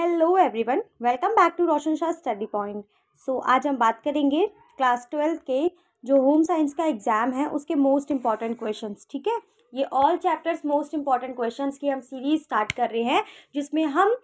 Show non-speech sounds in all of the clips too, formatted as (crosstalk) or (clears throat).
Hello everyone welcome back to Roshan Shah study point so आज हम बात करेंगे क्लास ट्वेल्थ के जो होम साइंस का एग्ज़ाम है उसके मोस्ट इम्पॉर्टेंट क्वेश्चंस ठीक है ये all chapters most important questions की हम सीरीज स्टार्ट कर रहे हैं जिसमें हम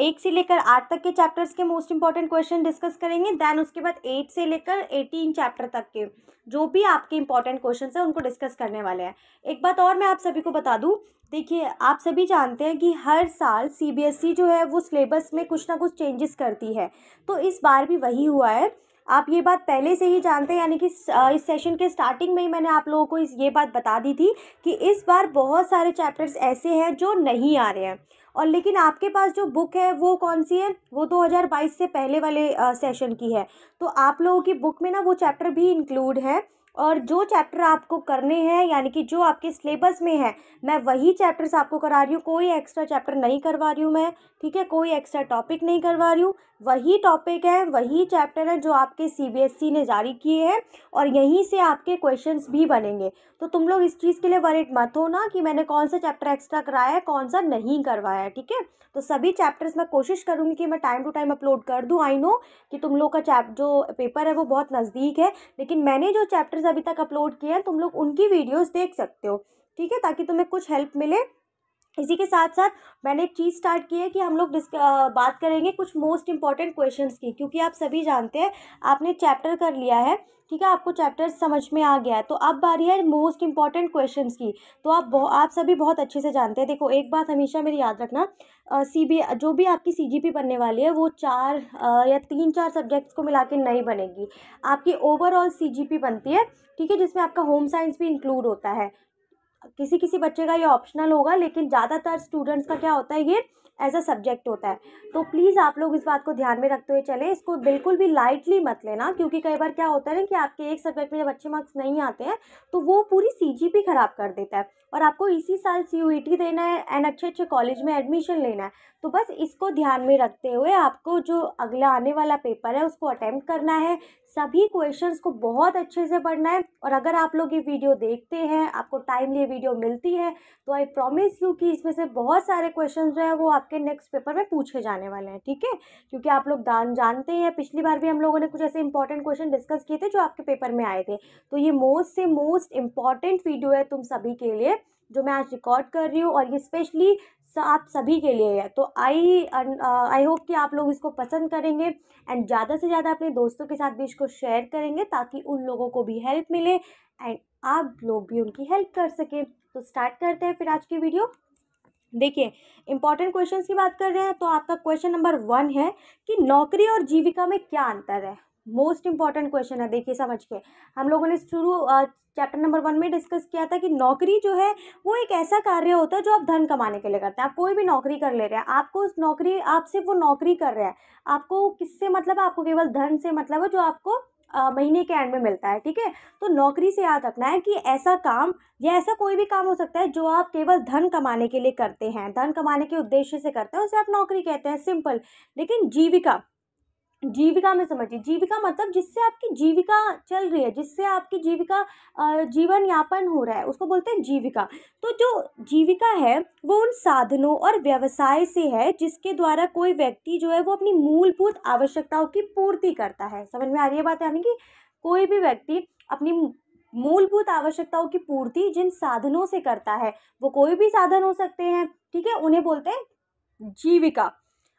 एक से लेकर आठ तक के चैप्टर्स के मोस्ट इंपॉर्टेंट क्वेश्चन डिस्कस करेंगे देन उसके बाद एट से लेकर एटीन चैप्टर तक के जो भी आपके इंपॉर्टेंट क्वेश्चन हैं उनको डिस्कस करने वाले हैं एक बात और मैं आप सभी को बता दूँ देखिए आप सभी जानते हैं कि हर साल सी e जो है वो सिलेबस में कुछ ना कुछ चेंजेस करती है तो इस बार भी वही हुआ है आप ये बात पहले से ही जानते हैं यानी कि इस सेशन के स्टार्टिंग में ही मैंने आप लोगों को इस ये बात बता दी थी कि इस बार बहुत सारे चैप्टर्स ऐसे हैं जो नहीं आ रहे हैं और लेकिन आपके पास जो बुक है वो कौन सी है वो 2022 से पहले वाले सेशन की है तो आप लोगों की बुक में ना वो चैप्टर भी इंक्लूड है और जो चैप्टर आपको करने हैं यानी कि जो आपके सिलेबस में है मैं वही चैप्टर्स आपको करा रही हूँ कोई एक्स्ट्रा चैप्टर नहीं करवा रही हूँ मैं ठीक है कोई एक्स्ट्रा टॉपिक नहीं करवा रही हूँ वही टॉपिक है वही चैप्टर है जो आपके सीबीएसई e ने जारी किए हैं और यहीं से आपके क्वेश्चंस भी बनेंगे तो तुम लोग इस चीज़ के लिए वरिट मत हो ना कि मैंने कौन सा चैप्टर एक्स्ट्रा कराया है कौन सा नहीं करवाया है ठीक है तो सभी चैप्टर्स मैं कोशिश करूँगी कि मैं टाइम टू टाइम अपलोड कर दूँ आई नो कि तुम लोग का चैप जो पेपर है वो बहुत नज़दीक है लेकिन मैंने जो चैप्टर्स अभी तक अपलोड किए हैं तुम लोग उनकी वीडियोज देख सकते हो ठीक है ताकि तुम्हें कुछ हेल्प मिले इसी के साथ साथ मैंने एक चीज़ स्टार्ट की है कि हम लोग डिस्क बात करेंगे कुछ मोस्ट इंपॉर्टेंट क्वेश्चंस की क्योंकि आप सभी जानते हैं आपने चैप्टर कर लिया है ठीक है आपको चैप्टर समझ में आ गया है तो अब बारी है मोस्ट इंपॉर्टेंट क्वेश्चंस की तो आप बहु, आप सभी बहुत अच्छे से जानते हैं देखो एक बात हमेशा मेरी याद रखना सी बी जो भी आपकी सी जी पी बनने वाली है वो चार आ, या तीन चार सब्जेक्ट्स को मिला के नहीं बनेगी आपकी ओवरऑल सी जी पी बनती है ठीक है जिसमें आपका होम साइंस भी इंक्लूड होता है किसी किसी बच्चे का ये ऑप्शनल होगा लेकिन ज़्यादातर स्टूडेंट्स का क्या होता है ये एज अ सब्जेक्ट होता है तो प्लीज़ आप लोग इस बात को ध्यान में रखते हुए चलें इसको बिल्कुल भी लाइटली मत लेना क्योंकि कई बार क्या होता है ना कि आपके एक सब्जेक्ट में जब अच्छे मार्क्स नहीं आते हैं तो वो पूरी सी ख़राब कर देता है और आपको इसी साल सी e देना है एंड अच्छे अच्छे कॉलेज में एडमिशन लेना है तो बस इसको ध्यान में रखते हुए आपको जो अगला आने वाला पेपर है उसको अटैम्प्ट करना है सभी क्वेश्चंस को बहुत अच्छे से पढ़ना है और अगर आप लोग ये वीडियो देखते हैं आपको टाइमली ये वीडियो मिलती है तो आई प्रॉमिस यू कि इसमें से बहुत सारे क्वेश्चन जो है वो आपके नेक्स्ट पेपर में पूछे जाने करने वाले हैं ठीक है क्योंकि आप लोग दान जानते हैं पिछली बार भी हम लोगों ने कुछ ऐसे इंपॉर्टेंट क्वेश्चन डिस्कस किए थे जो आपके पेपर में आए थे तो ये मोस्ट से मोस्ट इम्पॉर्टेंट वीडियो है तुम सभी के लिए जो मैं आज रिकॉर्ड कर रही हूँ और ये स्पेशली आप सभी के लिए है तो आई आई होप कि आप लोग इसको पसंद करेंगे एंड ज़्यादा से ज़्यादा अपने दोस्तों के साथ भी इसको शेयर करेंगे ताकि उन लोगों को भी हेल्प मिले एंड आप लोग भी उनकी हेल्प कर सकें तो स्टार्ट करते हैं फिर आज की वीडियो देखिए इंपॉर्टेंट क्वेश्चन की बात कर रहे हैं तो आपका क्वेश्चन नंबर वन है कि नौकरी और जीविका में क्या अंतर है मोस्ट इंपॉर्टेंट क्वेश्चन है देखिए समझ के हम लोगों ने शुरू चैप्टर नंबर वन में डिस्कस किया था कि नौकरी जो है वो एक ऐसा कार्य होता है जो आप धन कमाने के लिए करते हैं आप कोई भी नौकरी कर ले रहे हैं आपको उस नौकरी आप सिर्फ वो नौकरी कर रहे हैं आपको किससे मतलब है आपको केवल धन से मतलब है जो आपको महीने के एंड में मिलता है ठीक है तो नौकरी से याद रखना है कि ऐसा काम या ऐसा कोई भी काम हो सकता है जो आप केवल धन कमाने के लिए करते हैं धन कमाने के उद्देश्य से करते हैं उसे आप नौकरी कहते हैं सिंपल लेकिन जीविका जीविका में समझिए जीविका मतलब जिससे आपकी जीविका चल रही है जिससे आपकी जीविका जीवन यापन हो रहा है उसको बोलते हैं जीविका तो जो जीविका है वो उन साधनों और व्यवसाय से है जिसके द्वारा कोई व्यक्ति जो है वो अपनी मूलभूत आवश्यकताओं की पूर्ति करता है समझ में आ रही है बात यानी कि कोई भी व्यक्ति अपनी मूलभूत आवश्यकताओं की पूर्ति जिन साधनों से करता है वो कोई भी साधन हो सकते हैं ठीक है उन्हें बोलते हैं जीविका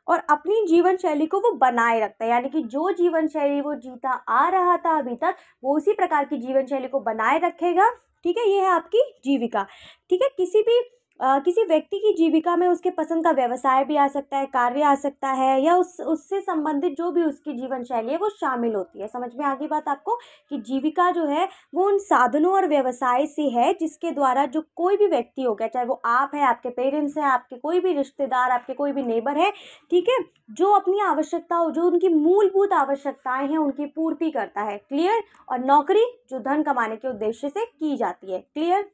और अपनी जीवन शैली को वो बनाए रखता है यानी कि जो जीवन शैली वो जीता आ रहा था अभी तक वो उसी प्रकार की जीवन शैली को बनाए रखेगा ठीक है ये है आपकी जीविका ठीक है किसी भी किसी व्यक्ति की जीविका में उसके पसंद का व्यवसाय भी आ सकता है कार्य आ सकता है या उस उससे संबंधित जो भी उसकी जीवन शैली है वो शामिल होती है समझ में आ गई बात आपको कि जीविका जो है वो उन साधनों और व्यवसाय से है जिसके द्वारा जो कोई भी व्यक्ति हो गया चाहे वो आप है आपके पेरेंट्स हैं आपके कोई भी रिश्तेदार आपके कोई भी नेबर है ठीक है जो अपनी आवश्यकता हो जो उनकी मूलभूत आवश्यकताएं हैं उनकी पूर्ति करता है क्लियर और नौकरी जो धन कमाने के उद्देश्य से की जाती है क्लियर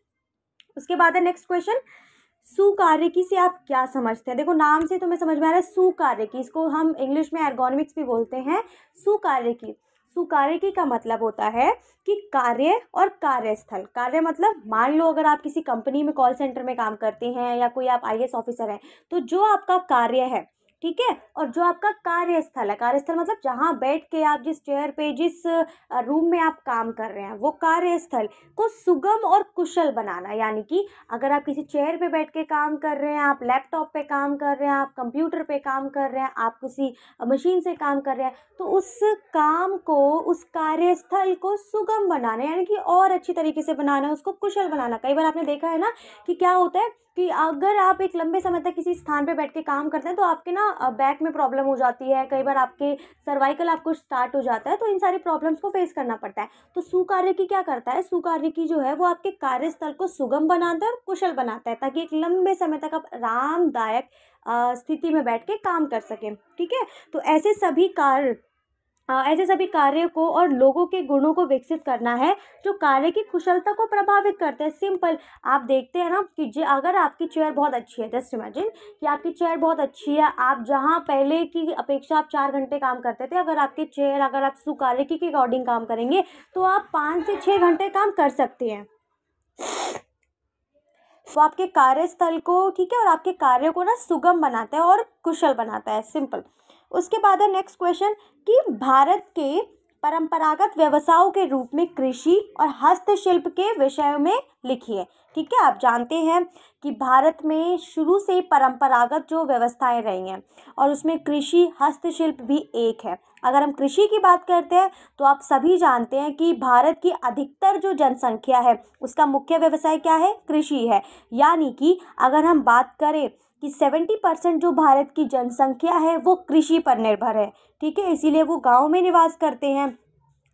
उसके बाद है नेक्स्ट क्वेश्चन सुकार्य की से आप क्या समझते हैं देखो नाम से तुम्हें समझ में आ रहा है सुकार्य की इसको हम इंग्लिश में एर्गोनमिक्स भी बोलते हैं सुकार्य की सुकार्य की का मतलब होता है कि कार्य और कार्यस्थल कार्य मतलब मान लो अगर आप किसी कंपनी में कॉल सेंटर में काम करते हैं या कोई आप आई ऑफिसर हैं तो जो आपका कार्य है ठीक है और जो आपका कार्यस्थल है कार्यस्थल मतलब जहाँ बैठ के आप जिस चेयर पे जिस रूम में आप काम कर रहे हैं वो कार्यस्थल को सुगम और कुशल बनाना यानी कि अगर आप किसी चेयर पे बैठ के काम कर रहे हैं आप लैपटॉप पे काम कर रहे हैं आप कंप्यूटर पे काम कर रहे हैं आप किसी मशीन से काम कर रहे हैं तो उस काम को उस कार्यस्थल को सुगम बनाना यानी कि और अच्छी तरीके से बनाना उसको कुशल बनाना कई बार आपने देखा है ना कि क्या होता है कि अगर आप एक लंबे समय तक किसी स्थान पर बैठ के काम करते हैं तो आपके ना बैक में प्रॉब्लम हो जाती है कई बार आपके सर्वाइकल आपको स्टार्ट हो जाता है तो इन सारी प्रॉब्लम्स को फेस करना पड़ता है तो सुकार्य की क्या करता है सुकार्य की जो है वो आपके कार्यस्थल को सुगम बनाता है और कुशल बनाता है ताकि एक लंबे समय तक आप आरामदायक स्थिति में बैठ के काम कर सकें ठीक है तो ऐसे सभी कार्य ऐसे सभी कार्यों को और लोगों के गुणों को विकसित करना है जो कार्य की कुशलता को प्रभावित करते हैं सिंपल आप देखते हैं ना कि जे अगर आपकी चेयर बहुत अच्छी है जस्ट इमेजिन कि आपकी चेयर बहुत अच्छी है आप जहाँ पहले की अपेक्षा आप चार घंटे काम करते थे अगर आपकी चेयर अगर आप सुकार्य के अकॉर्डिंग काम करेंगे तो आप पाँच से छः घंटे काम कर सकते हैं वो आपके कार्यस्थल को ठीक है और आपके कार्य को ना सुगम बनाता है और कुशल बनाता है सिंपल उसके बाद है नेक्स्ट क्वेश्चन कि भारत के परंपरागत व्यवसायों के रूप में कृषि और हस्तशिल्प के विषयों में लिखी है ठीक है आप जानते हैं कि भारत में शुरू से ही परंपरागत जो व्यवस्थाएं रही हैं और उसमें कृषि हस्तशिल्प भी एक है अगर हम कृषि की बात करते हैं तो आप सभी जानते हैं कि भारत की अधिकतर जो जनसंख्या है उसका मुख्य व्यवसाय क्या है कृषि है यानी कि अगर हम बात करें कि 70 परसेंट जो भारत की जनसंख्या है वो कृषि पर निर्भर है ठीक है इसीलिए वो गाँव में निवास करते हैं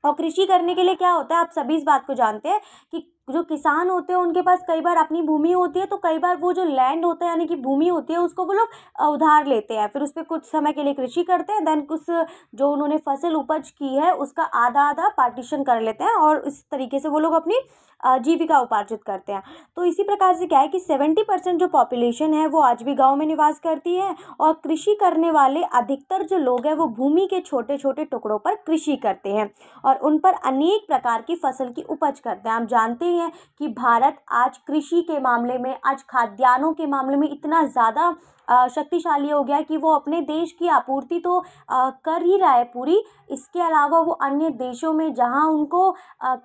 और कृषि करने के लिए क्या होता है आप सभी इस बात को जानते हैं कि जो किसान होते हैं उनके पास कई बार अपनी भूमि होती है तो कई बार वो जो लैंड होता है यानी कि भूमि होती है उसको वो लोग उधार लेते हैं फिर उस पर कुछ समय के लिए कृषि करते हैं देन कुछ जो उन्होंने फसल उपज की है उसका आधा आधा पार्टीशन कर लेते हैं और इस तरीके से वो लोग अपनी जीविका उपार्जित करते हैं तो इसी प्रकार से क्या है कि सेवेंटी परसेंट जो पॉपुलेशन है वो आज भी गाँव में निवास करती है और कृषि करने वाले अधिकतर जो लोग हैं वो भूमि के छोटे छोटे टुकड़ों पर कृषि करते हैं और उन पर अनेक प्रकार की फसल की उपज करते हैं हम जानते हैं है कि भारत आज कृषि के मामले में आज खाद्यान्नों के मामले में इतना ज़्यादा शक्तिशाली हो गया कि वो अपने देश की आपूर्ति तो कर ही रहा है पूरी इसके अलावा वो अन्य देशों में जहाँ उनको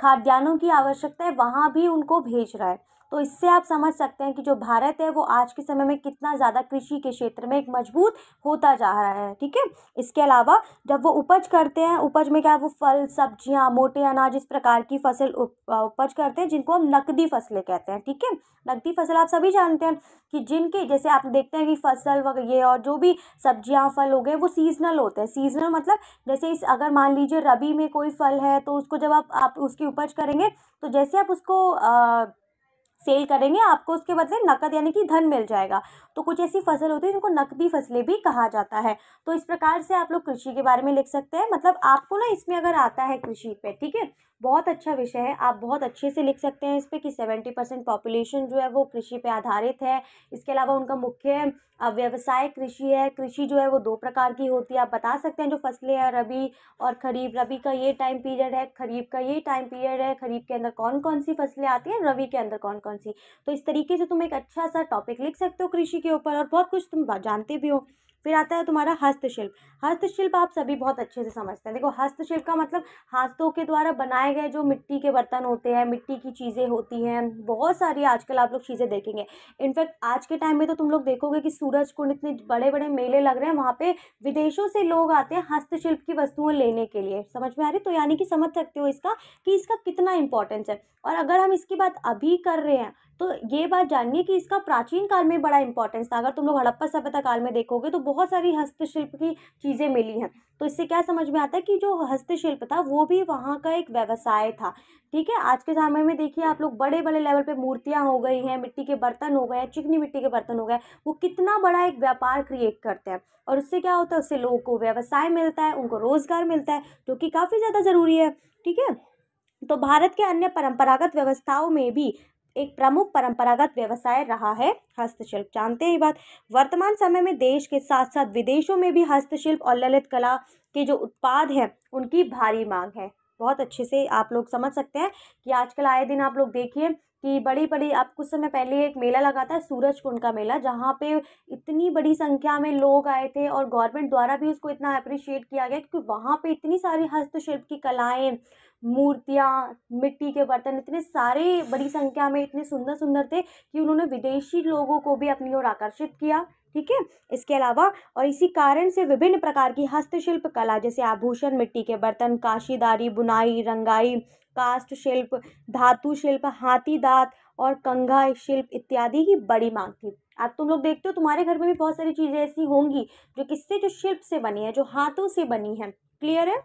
खाद्यान्नों की आवश्यकता है वहाँ भी उनको भेज रहा है तो इससे आप समझ सकते हैं कि जो भारत है वो आज के समय में कितना ज़्यादा कृषि के क्षेत्र में एक मजबूत होता जा रहा है ठीक है इसके अलावा जब वो उपज करते हैं उपज में क्या वो फल सब्जियाँ मोटे अनाज इस प्रकार की फसल उपज करते हैं जिनको हम नकदी फसलें कहते हैं ठीक है नकदी फसल आप सभी जानते हैं कि जिनके जैसे आप देखते हैं कि फसल वगैरह और जो भी सब्जियाँ फल हो गए वो सीजनल होते हैं सीजनल मतलब जैसे इस अगर मान लीजिए रबी में कोई फल है तो उसको जब आप आप उसकी उपज करेंगे तो जैसे आप उसको आ, सेल करेंगे आपको उसके बदले नकद यानी कि धन मिल जाएगा तो कुछ ऐसी फसल होती है जिनको नकदी फसलें भी कहा जाता है तो इस प्रकार से आप लोग कृषि के बारे में लिख सकते हैं मतलब आपको ना इसमें अगर आता है कृषि पे ठीक है बहुत अच्छा विषय है आप बहुत अच्छे से लिख सकते हैं इस पर कि सेवेंटी परसेंट पॉपुलेशन जो है वो कृषि पे आधारित है इसके अलावा उनका मुख्य व्यवसाय कृषि है कृषि जो है वो दो प्रकार की होती है आप बता सकते हैं जो फसलें हैं रबी और खरीफ रबी का ये टाइम पीरियड है खरीफ का ये टाइम पीरियड है खरीफ के अंदर कौन कौन सी फसलें आती हैं रबी के अंदर कौन कौन सी तो इस तरीके से तुम एक अच्छा सा टॉपिक लिख सकते हो कृषि के ऊपर और बहुत कुछ तुम जानते भी हो फिर आता है तुम्हारा हस्तशिल्प हस्तशिल्प आप सभी बहुत अच्छे से समझते हैं देखो हस्तशिल्प का मतलब हाथों के द्वारा बनाए गए जो मिट्टी के बर्तन होते हैं मिट्टी की चीज़ें होती हैं बहुत सारी आजकल आप लोग चीज़ें देखेंगे इनफैक्ट आज के टाइम में तो तुम लोग देखोगे कि सूरज कुंड इतने बड़े बड़े मेले लग रहे हैं वहाँ पर विदेशों से लोग आते हैं हस्तशिल्प की वस्तुएँ लेने के लिए समझ में आ रही तो यानी कि समझ सकते हो इसका कि इसका कितना इंपॉर्टेंस है और अगर हम इसकी बात अभी कर रहे हैं तो ये बात जानिए कि इसका प्राचीन काल में बड़ा इंपॉर्टेंस था अगर तुम लोग हड़प्पा सभ्यता काल में देखोगे तो बहुत सारी हस्तशिल्प की चीज़ें मिली हैं तो इससे क्या समझ में आता है कि जो हस्तशिल्प था वो भी वहाँ का एक व्यवसाय था ठीक है आज के समय में देखिए आप लोग बड़े बड़े लेवल पे मूर्तियाँ हो गई हैं मिट्टी के बर्तन हो गए हैं चिकनी मिट्टी के बर्तन हो गए वो कितना बड़ा एक व्यापार क्रिएट करते हैं और उससे क्या होता है उससे लोगों को व्यवसाय मिलता है उनको रोज़गार मिलता है जो कि काफ़ी ज़्यादा ज़रूरी है ठीक है तो भारत के अन्य परंपरागत व्यवस्थाओं में भी एक प्रमुख परंपरागत व्यवसाय रहा है हस्तशिल्प जानते हैं बात वर्तमान समय में देश के साथ साथ विदेशों में भी हस्तशिल्प और ललित कला के जो उत्पाद हैं उनकी भारी मांग है बहुत अच्छे से आप लोग समझ सकते हैं कि आजकल आए दिन आप लोग देखिए कि बड़ी बड़ी आप कुछ समय पहले एक मेला लगा था सूरज कुंड का मेला जहाँ पे इतनी बड़ी संख्या में लोग आए थे और गवर्नमेंट द्वारा भी उसको इतना अप्रिशिएट किया गया क्योंकि वहाँ पे इतनी सारी हस्तशिल्प की कलाएं मूर्तियाँ मिट्टी के बर्तन इतने सारे बड़ी संख्या में इतने सुंदर सुंदर थे कि उन्होंने विदेशी लोगों को भी अपनी ओर आकर्षित किया ठीक है इसके अलावा और इसी कारण से विभिन्न प्रकार की हस्तशिल्प कला जैसे आभूषण मिट्टी के बर्तन काशीदारी बुनाई रंगाई कास्ट शिल्प धातु शिल्प हाथी दांत और कंघा शिल्प इत्यादि की बड़ी मांग थी आप तुम लोग देखते हो तुम्हारे घर में भी बहुत सारी चीज़ें ऐसी होंगी जो किससे जो शिल्प से बनी है जो हाथों से बनी है क्लियर है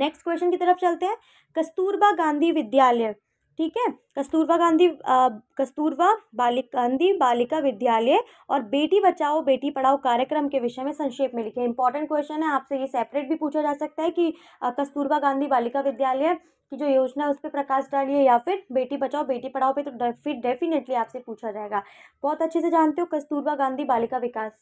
नेक्स्ट क्वेश्चन की तरफ चलते हैं कस्तूरबा गांधी विद्यालय ठीक है कस्तूरबा गांधी कस्तूरबा बालिका गांधी बालिका विद्यालय और बेटी बचाओ बेटी पढ़ाओ कार्यक्रम के विषय में संक्षेप में लिखे इंपॉर्टेंट क्वेश्चन है आपसे ये सेपरेट भी पूछा जा सकता है कि कस्तूरबा गांधी बालिका विद्यालय की जो योजना है उस पर प्रकाश डालिए या फिर बेटी बचाओ बेटी पढ़ाओ पे तो फिर डेफिनेटली आपसे पूछा जाएगा बहुत अच्छे से जानते हो कस्तूरबा गांधी बालिका विकास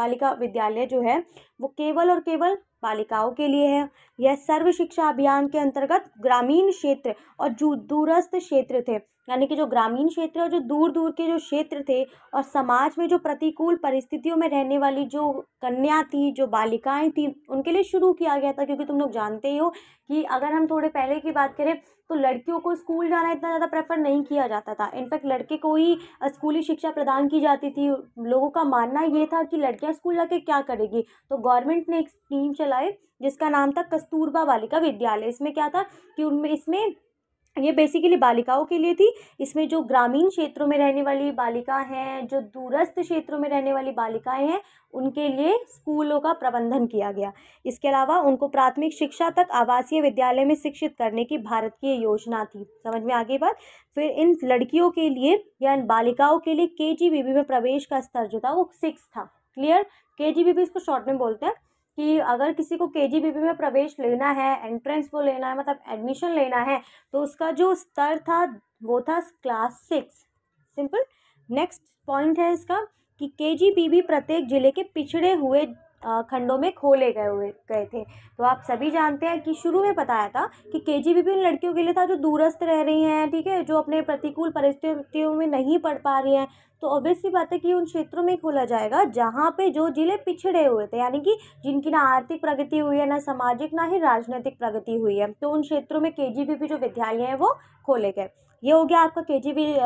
बालिका विद्यालय जो है वो केवल और केवल बालिकाओं के लिए है यह सर्व शिक्षा अभियान के अंतर्गत ग्रामीण क्षेत्र और जो दूरस्थ क्षेत्र थे यानी कि जो ग्रामीण क्षेत्र और जो दूर दूर के जो क्षेत्र थे और समाज में जो प्रतिकूल परिस्थितियों में रहने वाली जो कन्या थी जो बालिकाएं थी उनके लिए शुरू किया गया था क्योंकि तुम लोग जानते ही हो कि अगर हम थोड़े पहले की बात करें तो लड़कियों को स्कूल जाना इतना ज़्यादा प्रेफर नहीं किया जाता था इनफैक्ट लड़के को ही स्कूली शिक्षा प्रदान की जाती थी लोगों का मानना ये था कि लड़कियाँ स्कूल जाके क्या करेगी तो गवर्नमेंट ने एक स्कीम चलाई जिसका नाम था कस्तूरबा बालिका विद्यालय इसमें क्या था कि उनमें इसमें ये बेसिकली बालिकाओं के लिए थी इसमें जो ग्रामीण क्षेत्रों में रहने वाली बालिका हैं जो दूरस्थ क्षेत्रों में रहने वाली बालिकाएं हैं उनके लिए स्कूलों का प्रबंधन किया गया इसके अलावा उनको प्राथमिक शिक्षा तक आवासीय विद्यालय में शिक्षित करने की भारत की योजना थी समझ में आगे बात फिर इन लड़कियों के लिए या इन बालिकाओं के लिए के में प्रवेश का स्तर जो था वो सिक्स था क्लियर के जी बी इसको शॉर्ट में बोलते हैं कि अगर किसी को के जी में प्रवेश लेना है एंट्रेंस वो लेना है मतलब एडमिशन लेना है तो उसका जो स्तर था वो था class six simple next point है इसका कि के जी प्रत्येक जिले के पिछड़े हुए खंडों में खोले गए हुए गए थे तो आप सभी जानते हैं कि शुरू में बताया था कि के जी भी उन लड़कियों के लिए था जो दूरस्थ रह रही हैं ठीक है जो अपने प्रतिकूल परिस्थितियों में नहीं पढ़ पा रही हैं तो ऑब्वियस सी बात है कि उन क्षेत्रों में खोला जाएगा जहाँ पे जो जिले पिछड़े हुए थे यानी कि जिनकी ना आर्थिक प्रगति हुई है ना सामाजिक ना ही राजनीतिक प्रगति हुई है तो उन क्षेत्रों में के भी जो विद्यालय हैं वो खोले गए ये हो गया आपका के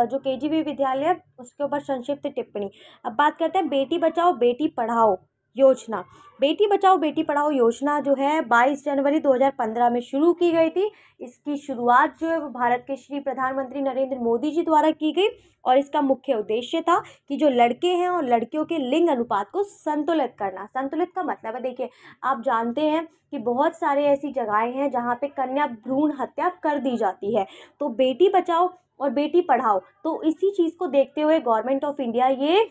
जो के विद्यालय है उसके ऊपर संक्षिप्त टिप्पणी अब बात करते हैं बेटी बचाओ बेटी पढ़ाओ योजना बेटी बचाओ बेटी पढ़ाओ योजना जो है 22 जनवरी 2015 में शुरू की गई थी इसकी शुरुआत जो है वो भारत के श्री प्रधानमंत्री नरेंद्र मोदी जी द्वारा की गई और इसका मुख्य उद्देश्य था कि जो लड़के हैं और लड़कियों के लिंग अनुपात को संतुलित करना संतुलित का मतलब है देखिए आप जानते हैं कि बहुत सारे ऐसी जगहें हैं जहाँ पर कन्या भ्रूण हत्या कर दी जाती है तो बेटी बचाओ और बेटी पढ़ाओ तो इसी चीज़ को देखते हुए गवर्नमेंट ऑफ इंडिया ये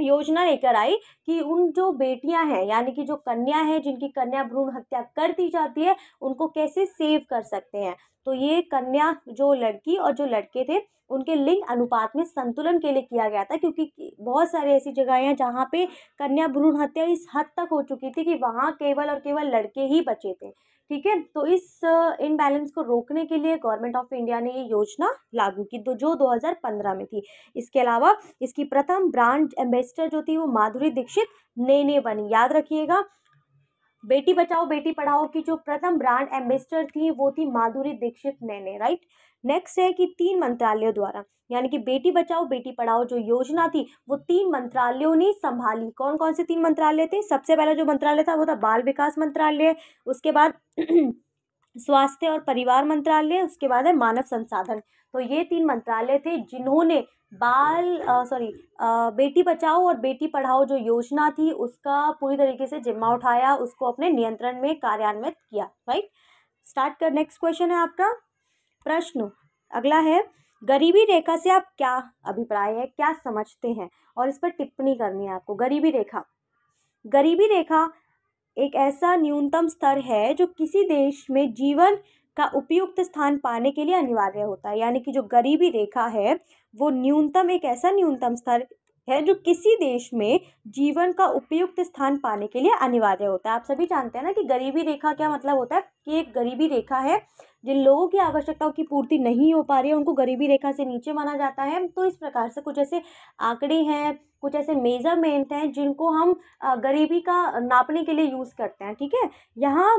योजना लेकर आई कि उन जो बेटियां हैं यानी कि जो कन्या है जिनकी कन्या भ्रूण हत्या कर दी जाती है उनको कैसे सेव कर सकते हैं तो ये कन्या जो लड़की और जो लड़के थे उनके लिंग अनुपात में संतुलन के लिए किया गया था क्योंकि बहुत सारी ऐसी जगह हैं जहाँ पे कन्या भ्रूण हत्या इस हद तक हो चुकी थी कि वहाँ केवल और केवल लड़के ही बचे थे ठीक है तो इस इनबैलेंस uh, को रोकने के लिए गवर्नमेंट ऑफ इंडिया ने ये योजना लागू की तो जो 2015 में थी इसके अलावा इसकी प्रथम ब्रांड एम्बेसडर जो थी वो माधुरी दीक्षित ने ने बनी याद रखिएगा बेटी बचाओ बेटी पढ़ाओ की जो प्रथम ब्रांड एम्बेसडर थी वो थी माधुरी दीक्षित नैने राइट नेक्स्ट है कि तीन मंत्रालयों द्वारा यानी कि बेटी बचाओ बेटी पढ़ाओ जो योजना थी वो तीन मंत्रालयों ने संभाली कौन कौन से तीन मंत्रालय थे सबसे पहला जो मंत्रालय था वो था बाल विकास मंत्रालय उसके बाद (clears throat) स्वास्थ्य और परिवार मंत्रालय उसके बाद है मानव संसाधन तो ये तीन मंत्रालय थे जिन्होंने बाल सॉरी बेटी बचाओ और बेटी पढ़ाओ जो योजना थी उसका पूरी तरीके से जिम्मा उठाया उसको अपने नियंत्रण में कार्यान्वित किया राइट स्टार्ट कर नेक्स्ट क्वेश्चन है आपका प्रश्न अगला है गरीबी रेखा से आप क्या अभिप्राय है क्या समझते हैं और इस पर टिप्पणी करनी है आपको गरीबी रेखा गरीबी रेखा एक ऐसा न्यूनतम स्तर है जो किसी देश में जीवन का उपयुक्त स्थान पाने के लिए अनिवार्य होता है यानी कि जो गरीबी रेखा है वो न्यूनतम एक ऐसा न्यूनतम स्तर है जो किसी देश में जीवन का उपयुक्त स्थान पाने के लिए अनिवार्य होता है आप सभी जानते हैं ना कि गरीबी रेखा क्या मतलब होता है कि एक गरीबी रेखा है जिन लोगों की आवश्यकताओं की पूर्ति नहीं हो पा रही है उनको गरीबी रेखा से नीचे माना जाता है तो इस प्रकार से कुछ ऐसे आंकड़े हैं कुछ ऐसे मेजरमेंट हैं जिनको हम गरीबी का नापने के लिए यूज़ करते हैं ठीक है यहाँ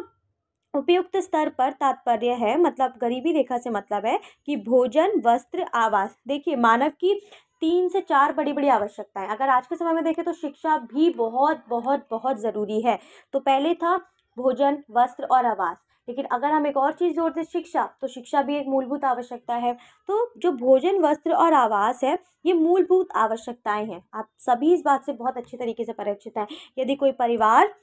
उपयुक्त स्तर पर तात्पर्य है मतलब गरीबी रेखा से मतलब है कि भोजन वस्त्र आवास देखिए मानव की तीन से चार बड़ी बड़ी आवश्यकताएं अगर आज के समय में देखें तो शिक्षा भी बहुत बहुत बहुत ज़रूरी है तो पहले था भोजन वस्त्र और आवास लेकिन अगर हम एक और चीज़ जोड़ते शिक्षा तो शिक्षा भी एक मूलभूत आवश्यकता है तो जो भोजन वस्त्र और आवास है ये मूलभूत आवश्यकताएं हैं आप सभी इस बात से बहुत अच्छे तरीके से परिचित हैं यदि कोई परिवार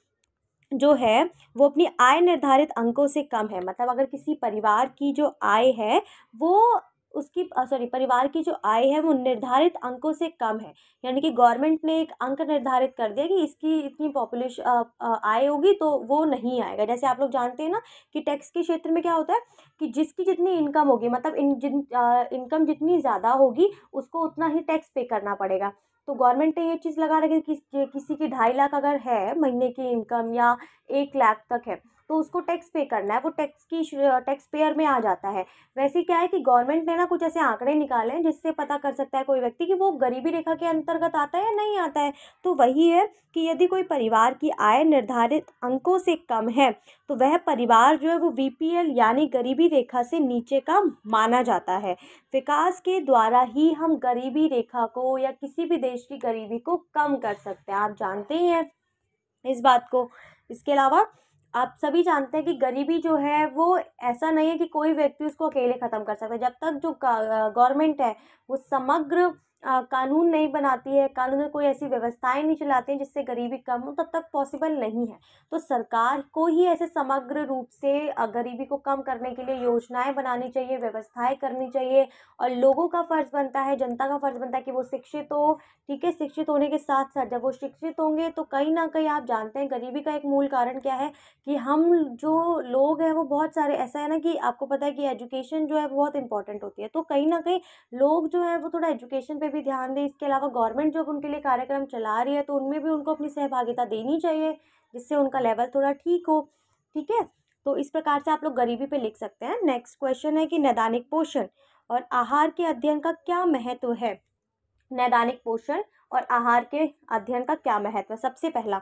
जो है वो अपनी आय निर्धारित अंकों से कम है मतलब अगर किसी परिवार की जो आय है वो उसकी सॉरी परिवार की जो आय है वो निर्धारित अंकों से कम है यानी कि गवर्नमेंट ने एक अंक निर्धारित कर दिया कि इसकी इतनी पॉपुलेशन आय होगी तो वो नहीं आएगा जैसे आप लोग जानते हैं ना कि टैक्स के क्षेत्र में क्या होता है कि जिसकी जितनी इनकम होगी मतलब इन जिन इनकम जितनी ज़्यादा होगी उसको उतना ही टैक्स पे करना पड़ेगा तो गवर्नमेंट ने ये चीज़ लगा रखी कि, कि किसी की ढाई लाख अगर है महीने की इनकम या एक लाख तक है तो उसको टैक्स पे करना है वो टैक्स की टैक्स पेयर में आ जाता है वैसे क्या है कि गवर्नमेंट ने ना कुछ ऐसे आंकड़े निकाले हैं जिससे पता कर सकता है कोई व्यक्ति कि वो गरीबी रेखा के अंतर्गत आता है या नहीं आता है तो वही है कि यदि कोई परिवार की आय निर्धारित अंकों से कम है तो वह परिवार जो है वो वी यानी गरीबी रेखा से नीचे का माना जाता है विकास के द्वारा ही हम गरीबी रेखा को या किसी भी देश की गरीबी को कम कर सकते हैं आप जानते ही हैं इस बात को इसके अलावा आप सभी जानते हैं कि गरीबी जो है वो ऐसा नहीं है कि कोई व्यक्ति उसको अकेले ख़त्म कर सकता है जब तक जो गवर्नमेंट है वो समग्र कानून नहीं बनाती है कानून में कोई ऐसी व्यवस्थाएं नहीं चलाती हैं जिससे गरीबी कम हो तब तक पॉसिबल नहीं है तो सरकार को ही ऐसे समग्र रूप से गरीबी को कम करने के लिए योजनाएं बनानी चाहिए व्यवस्थाएं करनी चाहिए और लोगों का फ़र्ज़ बनता है जनता का फ़र्ज़ बनता है कि वो शिक्षित हो ठीक है शिक्षित होने के साथ साथ जब वो शिक्षित होंगे तो कहीं ना कहीं आप जानते हैं गरीबी का एक मूल कारण क्या है कि हम जो लोग हैं वो बहुत सारे ऐसा है ना कि आपको पता है कि एजुकेशन जो है बहुत इंपॉर्टेंट होती है तो कहीं ना कहीं लोग जो है वो थोड़ा एजुकेशन पर भी ध्यान दें इसके अलावा गवर्नमेंट जब उनके लिए कार्यक्रम चला रही है तो उनमें भी उनको अपनी सहभागिता देनी चाहिए जिससे उनका लेवल थोड़ा ठीक हो ठीक है तो इस प्रकार से आप लोग गरीबी पे लिख सकते हैं नेक्स्ट क्वेश्चन है कि नैदानिक पोषण और आहार के अध्ययन का क्या महत्व है नैदानिक पोषण और आहार के अध्ययन का क्या महत्व है सबसे पहला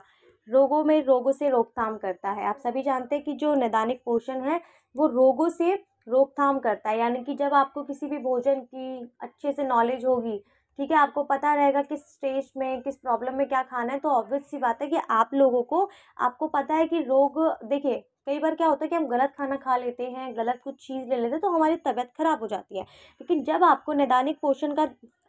रोगों में रोगों से रोकथाम करता है आप सभी जानते हैं कि जो नैदानिक पोषण है वो रोगों से रोकथाम करता है यानी कि जब आपको किसी भी भोजन की अच्छे से नॉलेज होगी ठीक है आपको पता रहेगा किस स्टेज में किस प्रॉब्लम में क्या खाना है तो ऑब्वियस सी बात है कि आप लोगों को आपको पता है कि रोग देखिए कई बार क्या होता है कि हम गलत खाना खा लेते हैं गलत कुछ चीज़ ले लेते हैं तो हमारी तबीयत ख़राब हो जाती है लेकिन जब आपको नैदानिक पोषण का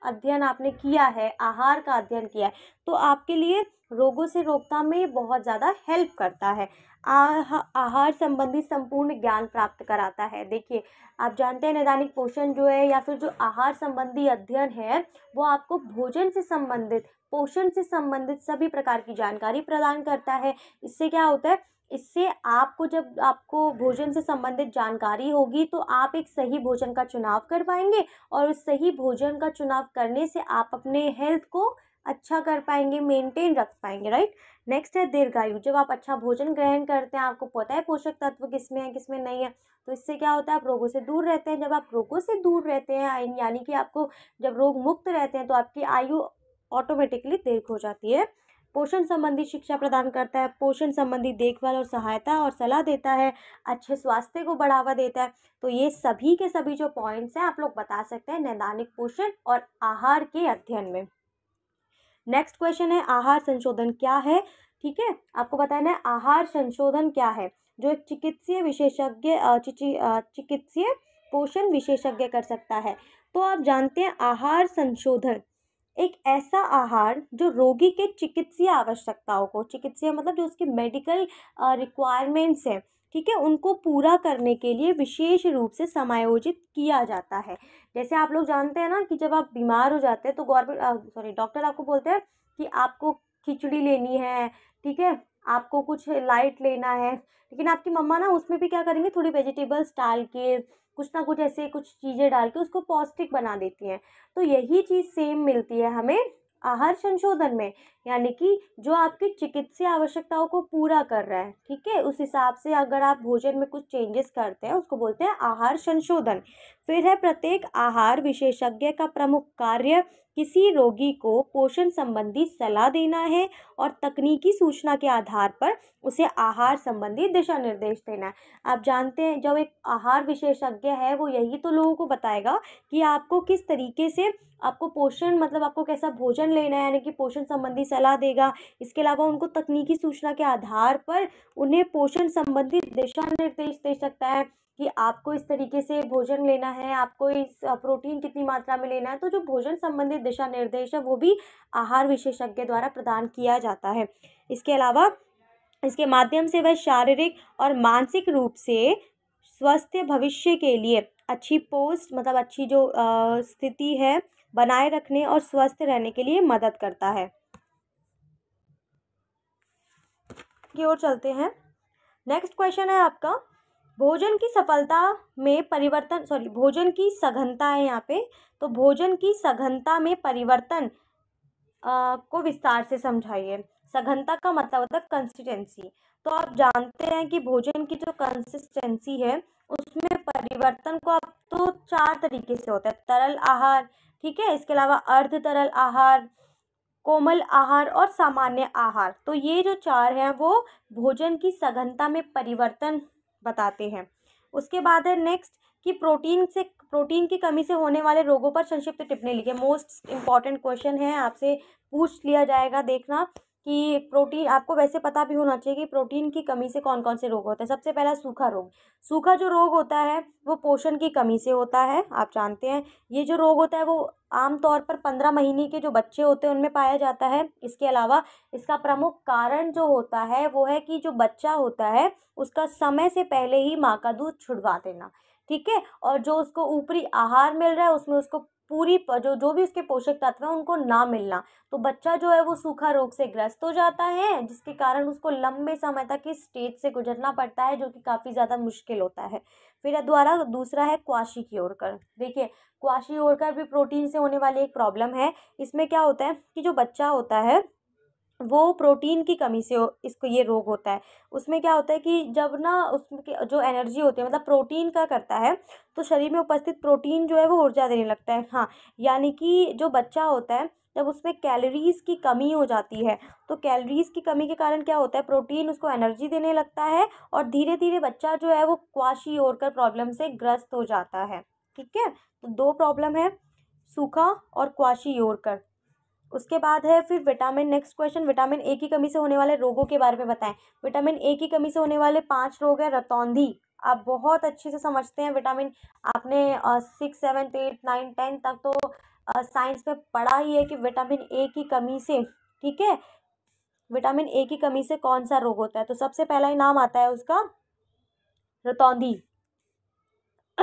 अध्ययन आपने किया है आहार का अध्ययन किया है तो आपके लिए रोगों से रोकथाम में ये बहुत ज़्यादा हेल्प करता है आहार संबंधी संपूर्ण ज्ञान प्राप्त कराता है देखिए आप जानते हैं नैदानिक पोषण जो है या फिर जो आहार संबंधी अध्ययन है वो आपको भोजन से संबंधित पोषण से संबंधित सभी प्रकार की जानकारी प्रदान करता है इससे क्या होता है इससे आपको जब आपको भोजन से संबंधित जानकारी होगी तो आप एक सही भोजन का चुनाव कर पाएंगे और उस सही भोजन का चुनाव करने से आप अपने हेल्थ को अच्छा कर पाएंगे मेंटेन रख पाएंगे राइट नेक्स्ट है दीर्घायु जब आप अच्छा भोजन ग्रहण करते हैं आपको पता है पोषक तत्व किसमें है किसमें नहीं है तो इससे क्या होता है आप रोगों से दूर रहते हैं जब आप रोगों से दूर रहते हैं यानी कि आपको जब रोग मुक्त रहते हैं तो आपकी आयु ऑटोमेटिकली दीर्घ हो जाती है पोषण संबंधी शिक्षा प्रदान करता है पोषण संबंधी देखभाल और सहायता और सलाह देता है अच्छे स्वास्थ्य को बढ़ावा देता है तो ये सभी के सभी जो पॉइंट्स हैं आप लोग बता सकते हैं नैदानिक पोषण और आहार के अध्ययन में नेक्स्ट क्वेश्चन है आहार संशोधन क्या है ठीक है आपको बताना है आहार संशोधन क्या है जो एक चिकित्सीय विशेषज्ञ चिकित्सीय पोषण विशेषज्ञ कर सकता है तो आप जानते हैं आहार संशोधन एक ऐसा आहार जो रोगी के चिकित्सीय आवश्यकताओं को चिकित्सीय मतलब जो उसकी मेडिकल रिक्वायरमेंट्स हैं ठीक है उनको पूरा करने के लिए विशेष रूप से समायोजित किया जाता है जैसे आप लोग जानते हैं ना कि जब आप बीमार हो जाते हैं तो गवर्नमेंट सॉरी डॉक्टर आपको बोलते हैं कि आपको खिचड़ी लेनी है ठीक है आपको कुछ लाइट लेना है लेकिन आपकी मम्मा ना उसमें भी क्या करेंगे थोड़ी वेजिटेबल्स डाल के कुछ ना कुछ ऐसे कुछ चीज़ें डाल के उसको पौष्टिक बना देती हैं तो यही चीज़ सेम मिलती है हमें आहार संशोधन में यानी कि जो आपकी चिकित्सीय आवश्यकताओं को पूरा कर रहा है ठीक है उस हिसाब से अगर आप भोजन में कुछ चेंजेस करते हैं उसको बोलते हैं आहार संशोधन फिर है प्रत्येक आहार विशेषज्ञ का प्रमुख कार्य किसी रोगी को पोषण संबंधी सलाह देना है और तकनीकी सूचना के आधार पर उसे आहार संबंधी दिशा निर्देश देना है आप जानते हैं जब एक आहार विशेषज्ञ है वो यही तो लोगों को बताएगा कि आपको किस तरीके से आपको पोषण मतलब आपको कैसा भोजन लेना है यानी कि पोषण संबंधी सलाह देगा इसके अलावा उनको तकनीकी सूचना के आधार पर उन्हें पोषण संबंधी दिशा निर्देश दे सकता है कि आपको इस तरीके से भोजन लेना है आपको इस प्रोटीन कितनी मात्रा में लेना है तो जो भोजन संबंधित दिशा निर्देश है वो भी आहार विशेषज्ञ द्वारा प्रदान किया जाता है इसके अलावा इसके माध्यम से वह शारीरिक और मानसिक रूप से स्वस्थ भविष्य के लिए अच्छी पोस्ट मतलब अच्छी जो स्थिति है बनाए रखने और स्वस्थ रहने के लिए मदद करता है की ओर चलते हैं नेक्स्ट क्वेश्चन है आपका भोजन की सफलता में परिवर्तन सॉरी भोजन की सघनता है यहाँ पे तो भोजन की सघनता में परिवर्तन आ, को विस्तार से समझाइए सघनता का मतलब होता है कंसिस्टेंसी तो आप जानते हैं कि भोजन की जो कंसिस्टेंसी है उसमें परिवर्तन को आप तो चार तरीके से होता है तरल आहार ठीक है इसके अलावा अर्ध तरल आहार कोमल आहार और सामान्य आहार तो ये जो चार हैं वो भोजन की सघनता में परिवर्तन बताते हैं उसके बाद है नेक्स्ट कि प्रोटीन से प्रोटीन की कमी से होने वाले रोगों पर संक्षिप्त टिप्पणी लिखे मोस्ट इंपॉर्टेंट क्वेश्चन है आपसे पूछ लिया जाएगा देखना कि प्रोटीन आपको वैसे पता भी होना चाहिए कि प्रोटीन की कमी से कौन कौन से रोग होते हैं सबसे पहला सूखा रोग सूखा जो रोग होता है वो पोषण की कमी से होता है आप जानते हैं ये जो रोग होता है वो आमतौर पर पंद्रह महीने के जो बच्चे होते हैं उनमें पाया जाता है इसके अलावा इसका प्रमुख कारण जो होता है वो है कि जो बच्चा होता है उसका समय से पहले ही माँ का दूध छुड़वा देना ठीक है और जो उसको ऊपरी आहार मिल रहा है उसमें उसको पूरी जो जो भी उसके पोषक तत्व हैं उनको ना मिलना तो बच्चा जो है वो सूखा रोग से ग्रस्त हो जाता है जिसके कारण उसको लंबे समय तक इस स्टेज से गुजरना पड़ता है जो कि काफ़ी ज़्यादा मुश्किल होता है फिर द्वारा दूसरा है क्वाशी की ओरकर देखिए क्वाशी ओरकर भी प्रोटीन से होने वाली एक प्रॉब्लम है इसमें क्या होता है कि जो बच्चा होता है वो प्रोटीन की कमी से इसको ये रोग होता है उसमें क्या होता है कि जब ना उसके जो एनर्जी होती है मतलब प्रोटीन का करता है तो शरीर में उपस्थित प्रोटीन जो है वो ऊर्जा देने लगता है हाँ यानी कि जो बच्चा होता है जब उसमें कैलोरीज़ की कमी हो जाती है तो कैलोरीज़ की कमी के कारण क्या होता है प्रोटीन उसको एनर्जी देने लगता है और धीरे धीरे बच्चा जो है वो क्वाशी होकर प्रॉब्लम से ग्रस्त हो जाता है ठीक है तो दो प्रॉब्लम है सूखा और क्वाशी योरकर उसके बाद है फिर vitamin next question vitamin A की कमी से होने वाले रोगों के बारे में बताएं विटामिन ए की कमी से होने वाले पांच रोग हैं रतौंधी आप बहुत अच्छे से समझते हैं विटामिन आपने six seven eight nine ten तक तो साइंस में पढ़ा ही है कि विटामिन ए की कमी से ठीक है विटामिन ए की कमी से कौन सा रोग होता है तो सबसे पहला ही नाम आता है उसका रतौंधी (clears throat)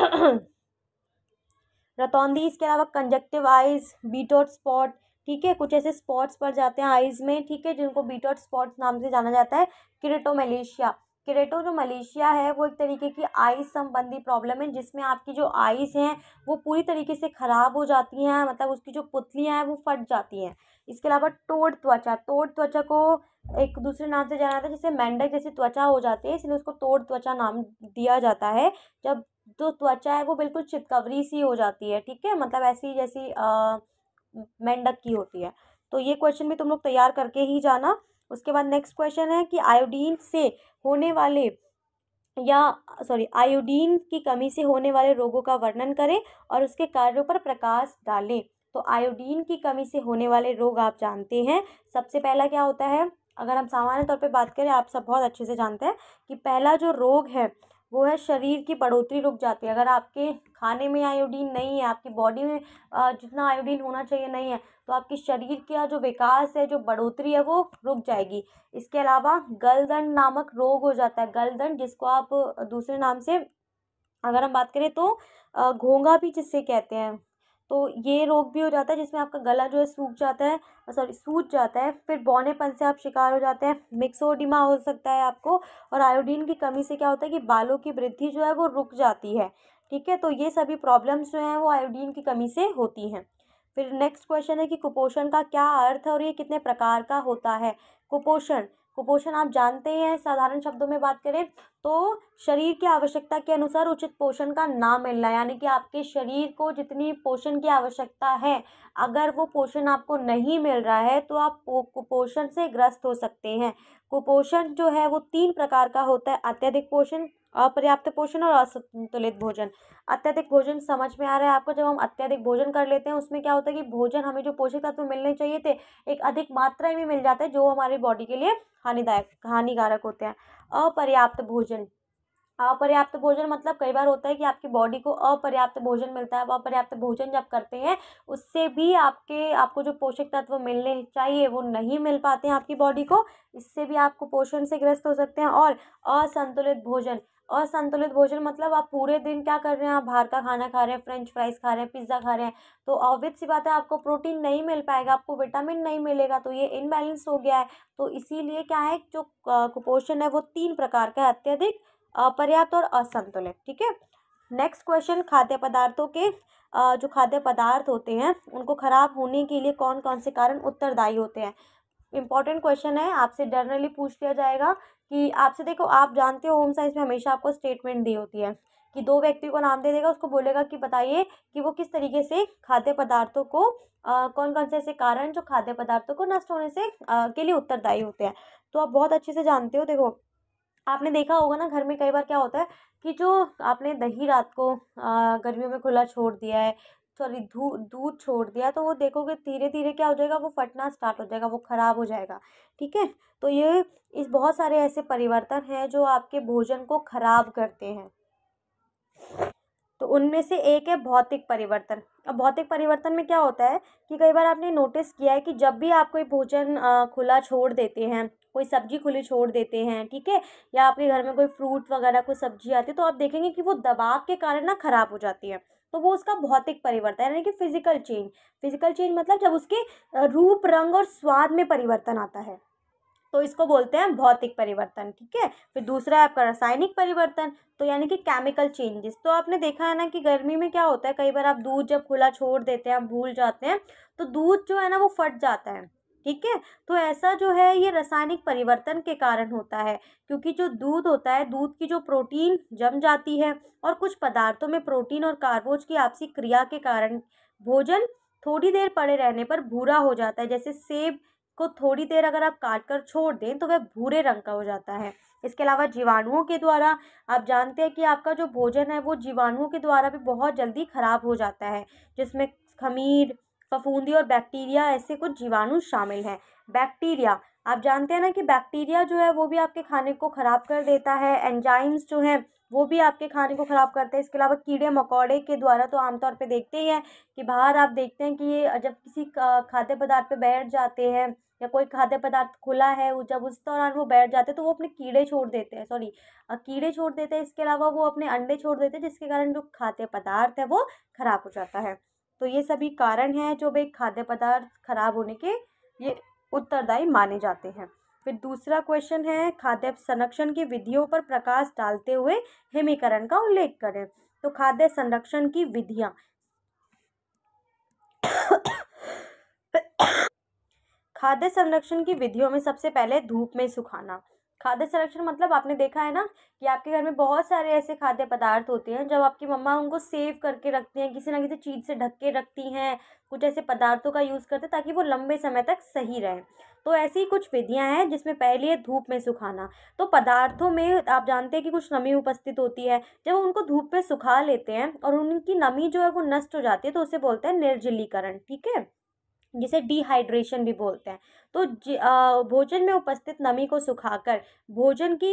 रतौंधी इसके अलावा कंजक्टिव आइज बीटोट स्पॉट ठीक है कुछ ऐसे स्पॉट्स पर जाते हैं आइज में ठीक है जिनको बीटोट स्पॉट्स नाम से जाना जाता है किरिटोमेलेशिया जो मलेशिया है वो एक तरीके की आइस संबंधी प्रॉब्लम है जिसमें आपकी जो आइज़ हैं वो पूरी तरीके से ख़राब हो जाती हैं मतलब उसकी जो पुतलियाँ हैं वो फट जाती हैं इसके अलावा टोड़ त्वचा तोड़ त्वचा को एक दूसरे नाम से जाना जाता है जैसे मेंढक जैसी त्वचा हो जाती है इसलिए उसको तोड़ त्वचा नाम दिया जाता है जब जो त्वचा है वो बिल्कुल चितकवरी सी हो जाती है ठीक है मतलब ऐसी जैसी मेंढक की होती है तो ये क्वेश्चन भी तुम लोग तैयार करके ही जाना उसके बाद नेक्स्ट क्वेश्चन है कि आयोडीन से होने वाले या सॉरी आयोडीन की कमी से होने वाले रोगों का वर्णन करें और उसके कार्यों पर प्रकाश डालें तो आयोडीन की कमी से होने वाले रोग आप जानते हैं सबसे पहला क्या होता है अगर हम सामान्य तौर पे बात करें आप सब बहुत अच्छे से जानते हैं कि पहला जो रोग है वो है शरीर की बढ़ोतरी रुक जाती है अगर आपके खाने में आयोडीन नहीं है आपकी बॉडी में जितना आयोडीन होना चाहिए नहीं है तो आपके शरीर का जो विकास है जो बढ़ोतरी है वो रुक जाएगी इसके अलावा गलदंड नामक रोग हो जाता है गलदंड जिसको आप दूसरे नाम से अगर हम बात करें तो घोंगा भी जिससे कहते हैं तो ये रोग भी हो जाता है जिसमें आपका गला जो है सूख जाता है सॉरी सूज जाता है फिर बौनेपन से आप शिकार हो जाते हैं मिक्सोडिमा हो सकता है आपको और आयोडीन की कमी से क्या होता है कि बालों की वृद्धि जो है वो रुक जाती है ठीक है तो ये सभी प्रॉब्लम्स जो हैं वो आयोडीन की कमी से होती हैं फिर नेक्स्ट क्वेश्चन है कि कुपोषण का क्या अर्थ है और ये कितने प्रकार का होता है कुपोषण कुपोषण आप जानते हैं साधारण शब्दों में बात करें तो शरीर की आवश्यकता के अनुसार उचित पोषण का ना मिलना यानी कि आपके शरीर को जितनी पोषण की आवश्यकता है अगर वो पोषण आपको नहीं मिल रहा है तो आप कुपोषण से ग्रस्त हो सकते हैं कुपोषण जो है वो तीन प्रकार का होता है अत्यधिक पोषण अपर्याप्त पोषण और असंतुलित भोजन अत्यधिक भोजन समझ में आ रहा है आपको जब हम अत्यधिक भोजन कर लेते हैं उसमें क्या होता है कि भोजन हमें जो पोषक तत्व मिलने चाहिए थे एक अधिक मात्रा में मिल जाते हैं जो हमारी बॉडी के लिए हानिदायक हानिकारक होते हैं अपर्याप्त भोजन अपर्याप्त भोजन मतलब कई बार होता है कि आपकी बॉडी को अपर्याप्त भोजन मिलता है अपर्याप्त भोजन जब करते हैं उससे भी आपके आपको जो पोषक तत्व मिलने चाहिए वो नहीं मिल पाते हैं आपकी बॉडी को इससे भी आपको पोषण से ग्रस्त हो सकते हैं और असंतुलित भोजन और संतुलित भोजन मतलब आप पूरे दिन क्या कर रहे हैं आप बाहर का खाना खा रहे हैं फ्रेंच फ्राइज खा रहे हैं पिज़्ज़ा खा रहे हैं तो ऑब्वियस सी बात है आपको प्रोटीन नहीं मिल पाएगा आपको विटामिन नहीं मिलेगा तो ये इनबैलेंस हो गया है तो इसीलिए क्या है जो कुपोषण है वो तीन प्रकार का है अत्यधिक अपर्याप्त और असंतुलित ठीक है नेक्स्ट क्वेश्चन खाद्य पदार्थों के जो खाद्य पदार्थ होते हैं उनको खराब होने के लिए कौन कौन से कारण उत्तरदायी होते हैं इंपॉर्टेंट क्वेश्चन है आपसे जनरली पूछ लिया जाएगा कि आपसे देखो आप जानते हो होम साइंस में हमेशा आपको स्टेटमेंट दी होती है कि दो व्यक्ति को नाम दे देगा उसको बोलेगा कि बताइए कि वो किस तरीके से खाद्य पदार्थों को आ, कौन कौन से ऐसे कारण जो खाद्य पदार्थों को नष्ट होने से आ, के लिए उत्तरदायी होते हैं तो आप बहुत अच्छे से जानते हो देखो आपने देखा होगा ना घर में कई बार क्या होता है कि जो आपने दही रात को गर्मियों में खुला छोड़ दिया है सॉरी दूध छोड़ दिया तो वो देखोगे धीरे धीरे क्या हो जाएगा वो फटना स्टार्ट हो जाएगा वो ख़राब हो जाएगा ठीक है तो ये इस बहुत सारे ऐसे परिवर्तन हैं जो आपके भोजन को ख़राब करते हैं तो उनमें से एक है भौतिक परिवर्तन अब भौतिक परिवर्तन में क्या होता है कि कई बार आपने नोटिस किया है कि जब भी आप कोई भोजन खुला छोड़ देते हैं कोई सब्जी खुली छोड़ देते हैं ठीक है या आपके घर में कोई फ्रूट वगैरह कोई सब्जी आती है तो आप देखेंगे कि वो दबाव के कारण ना ख़राब हो जाती है तो वो उसका भौतिक परिवर्तन यानी कि फिजिकल चेंज फिजिकल चेंज मतलब जब उसके रूप रंग और स्वाद में परिवर्तन आता है तो इसको बोलते हैं भौतिक परिवर्तन ठीक है फिर दूसरा है आपका रासायनिक परिवर्तन तो यानी कि केमिकल चेंजेस तो आपने देखा है ना कि गर्मी में क्या होता है कई बार आप दूध जब खुला छोड़ देते हैं आप भूल जाते हैं तो दूध जो है ना वो फट जाता है ठीक है तो ऐसा जो है ये रासायनिक परिवर्तन के कारण होता है क्योंकि जो दूध होता है दूध की जो प्रोटीन जम जाती है और कुछ पदार्थों में प्रोटीन और कार्बोज की आपसी क्रिया के कारण भोजन थोड़ी देर पड़े रहने पर भूरा हो जाता है जैसे सेब को थोड़ी देर अगर आप काट कर छोड़ दें तो वह भूरे रंग का हो जाता है इसके अलावा जीवाणुओं के द्वारा आप जानते हैं कि आपका जो भोजन है वो जीवाणुओं के द्वारा भी बहुत जल्दी ख़राब हो जाता है जिसमें खमीर फफूंदी और बैक्टीरिया ऐसे कुछ जीवाणु शामिल हैं बैक्टीरिया आप जानते हैं ना कि बैक्टीरिया जो है वो भी आपके खाने को ख़राब कर देता है एंजाइम्स जो हैं वो भी आपके खाने को ख़राब करते हैं इसके अलावा कीड़े मकोड़े के द्वारा तो आमतौर पे देखते ही हैं कि बाहर आप देखते हैं कि ये जब किसी खाद्य पदार्थ पे बैठ जाते हैं या कोई खाद्य पदार्थ खुला है जब उस दौरान वो बैठ जाते हैं तो वो अपने कीड़े छोड़ देते हैं सॉरी कीड़े छोड़ देते हैं इसके अलावा वो अपने अंडे छोड़ देते हैं जिसके कारण जो खाद्य पदार्थ है वो ख़राब हो जाता है तो ये सभी कारण हैं जो भाई खाद्य पदार्थ खराब होने के ये उत्तरदायी माने जाते हैं फिर दूसरा क्वेश्चन है खाद्य संरक्षण की विधियों पर प्रकाश डालते हुए हिमीकरण का उल्लेख करें तो खाद्य संरक्षण की विधियाँ खाद्य संरक्षण की विधियों में सबसे पहले धूप में सुखाना खाद्य संरक्षण मतलब आपने देखा है ना कि आपके घर में बहुत सारे ऐसे खाद्य पदार्थ होते हैं जब आपकी मम्मा उनको सेव करके रखती हैं किसी ना किसी चीज़ से ढक के रखती हैं कुछ ऐसे पदार्थों का यूज़ करते हैं ताकि वो लंबे समय तक सही रहें तो ऐसी कुछ विधियां हैं जिसमें पहली है धूप में सुखाना तो पदार्थों में आप जानते हैं कि कुछ नमी उपस्थित होती है जब उनको धूप में सुखा लेते हैं और उनकी नमी जो है वो नष्ट हो जाती है तो उसे बोलते हैं निर्जलीकरण ठीक है जिसे डिहाइड्रेशन भी बोलते हैं तो भोजन में उपस्थित नमी को सुखाकर भोजन की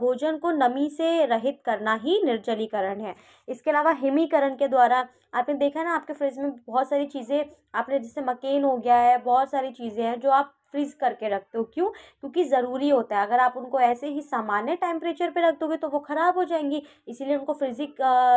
भोजन को नमी से रहित करना ही निर्जलीकरण है इसके अलावा हिमीकरण के द्वारा आपने देखा ना आपके फ्रिज में बहुत सारी चीज़ें आपने जैसे मकेन हो गया है बहुत सारी चीज़ें हैं जो आप फ्रीज़ करके रख दो क्यों क्योंकि ज़रूरी होता है अगर आप उनको ऐसे ही सामान्य टेम्परेचर पर रख दोगे तो वो ख़राब हो जाएंगी इसीलिए उनको फ्रीजिंग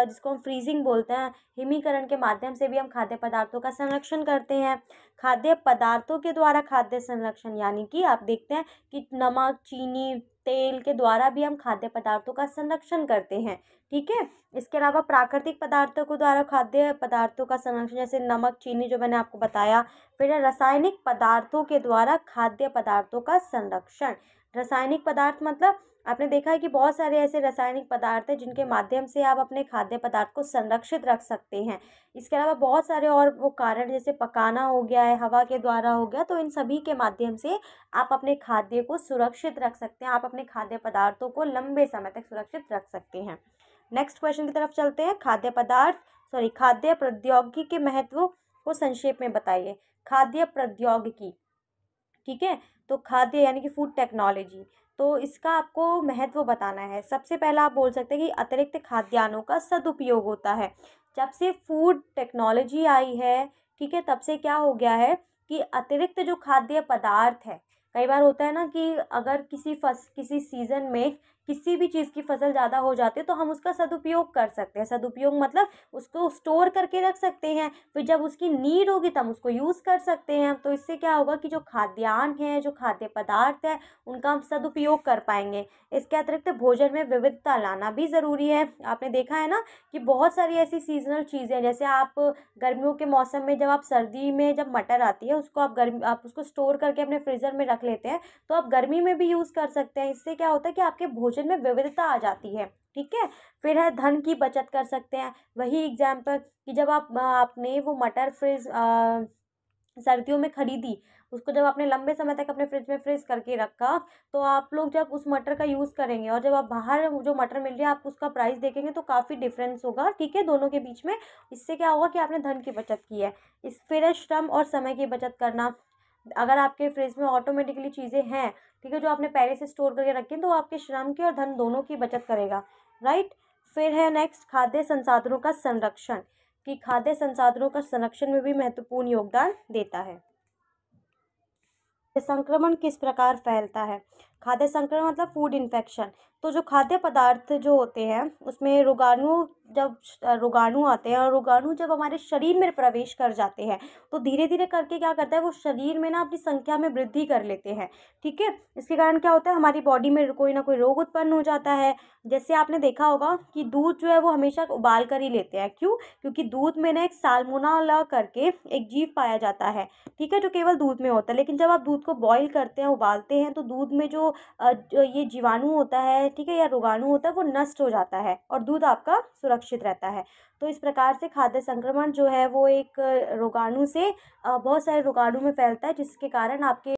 जिसको हम फ्रीजिंग बोलते हैं हिमीकरण के माध्यम से भी हम खाद्य पदार्थों का संरक्षण करते हैं खाद्य पदार्थों के द्वारा खाद्य संरक्षण यानी कि आप देखते हैं कि नमक चीनी तेल के द्वारा भी हम खाद्य पदार्थों का संरक्षण करते हैं ठीक है इसके अलावा प्राकृतिक पदार्थों के द्वारा खाद्य पदार्थों का संरक्षण जैसे नमक चीनी जो मैंने आपको बताया फिर रासायनिक पदार्थों के द्वारा खाद्य पदार्थों का संरक्षण रासायनिक पदार्थ मतलब आपने देखा है कि बहुत सारे ऐसे रासायनिक पदार्थ हैं जिनके हम्म। माध्यम से आप अपने खाद्य पदार्थ को संरक्षित रख सकते हैं इसके अलावा बहुत सारे और वो कारण जैसे पकाना हो गया है हवा के द्वारा हो गया तो इन सभी के माध्यम से आप अपने खाद्य को सुरक्षित रख सकते हैं आप अपने खाद्य पदार्थों को लंबे समय तक सुरक्षित रख सकते हैं नेक्स्ट क्वेश्चन की तरफ चलते हैं खाद्य पदार्थ सॉरी खाद्य प्रौद्योगिकी के महत्व को संक्षेप में बताइए खाद्य प्रौद्योगिकी ठीक है तो खाद्य यानी कि फूड टेक्नोलॉजी तो इसका आपको महत्व बताना है सबसे पहला आप बोल सकते हैं कि अतिरिक्त खाद्यान्नों का सदुपयोग होता है जब से फूड टेक्नोलॉजी आई है ठीक है तब से क्या हो गया है कि अतिरिक्त जो खाद्य पदार्थ है कई बार होता है ना कि अगर किसी फस किसी सीज़न में किसी भी चीज़ की फसल ज़्यादा हो जाती है तो हम उसका सदुपयोग कर सकते हैं सदुपयोग मतलब उसको स्टोर करके रख सकते हैं फिर जब उसकी नीड होगी तब उसको यूज़ कर सकते हैं तो इससे क्या होगा कि जो खाद्यान्न है जो खाद्य पदार्थ है उनका हम सदुपयोग कर पाएंगे इसके अतिरिक्त भोजन में विविधता लाना भी ज़रूरी है आपने देखा है ना कि बहुत सारी ऐसी सीजनल चीज़ें जैसे आप गर्मियों के मौसम में जब आप सर्दी में जब मटर आती है उसको आप गर्मी आप उसको स्टोर करके अपने फ्रीज़र में रख लेते हैं तो आप गर्मी में भी यूज़ कर सकते हैं इससे क्या होता है कि आपके भोजन भोजन में विविधता आ जाती है ठीक है फिर है धन की बचत कर सकते हैं वही एग्जाम्पल कि जब आप आपने वो मटर फ्रिज सर्दियों में खरीदी उसको जब आपने लंबे समय तक अपने फ्रिज में फ्रीज करके रखा तो आप लोग जब उस मटर का यूज़ करेंगे और जब आप बाहर जो मटर मिल रही है आप उसका प्राइस देखेंगे तो काफ़ी डिफरेंस होगा ठीक है दोनों के बीच में इससे क्या होगा कि आपने धन की बचत की है इस फिर श्रम और समय की बचत करना अगर आपके फ्रिज में ऑटोमेटिकली चीज़ें हैं ठीक है जो आपने पहले से स्टोर करके रखी हैं तो आपके श्रम की और धन दोनों की बचत करेगा राइट फिर है नेक्स्ट खाद्य संसाधनों का संरक्षण कि खाद्य संसाधनों का संरक्षण में भी महत्वपूर्ण योगदान देता है संक्रमण किस प्रकार फैलता है खाद्य संक्रमण मतलब फूड इन्फेक्शन तो जो खाद्य पदार्थ जो होते हैं उसमें रोगाणु जब रोगाणु आते हैं और रोगाणु जब हमारे शरीर में प्रवेश कर जाते हैं तो धीरे धीरे करके क्या करता है वो शरीर में ना अपनी संख्या में वृद्धि कर लेते हैं ठीक है इसके कारण क्या होता है हमारी बॉडी में कोई ना कोई रोग उत्पन्न हो जाता है जैसे आपने देखा होगा कि दूध जो है वो हमेशा उबाल कर ही लेते हैं क्यों क्योंकि दूध में ना एक सालमोनाला करके एक जीव पाया जाता है ठीक है जो केवल दूध में होता है लेकिन जब आप दूध को बॉयल करते हैं उबालते हैं तो दूध में जो जो ये जीवाणु होता है ठीक है या रोगाणु होता है वो नष्ट हो जाता है और दूध आपका सुरक्षित रहता है तो इस प्रकार से खाद्य संक्रमण जो है वो एक रोगाणु से बहुत सारे रोगाणु में फैलता है जिसके कारण आपके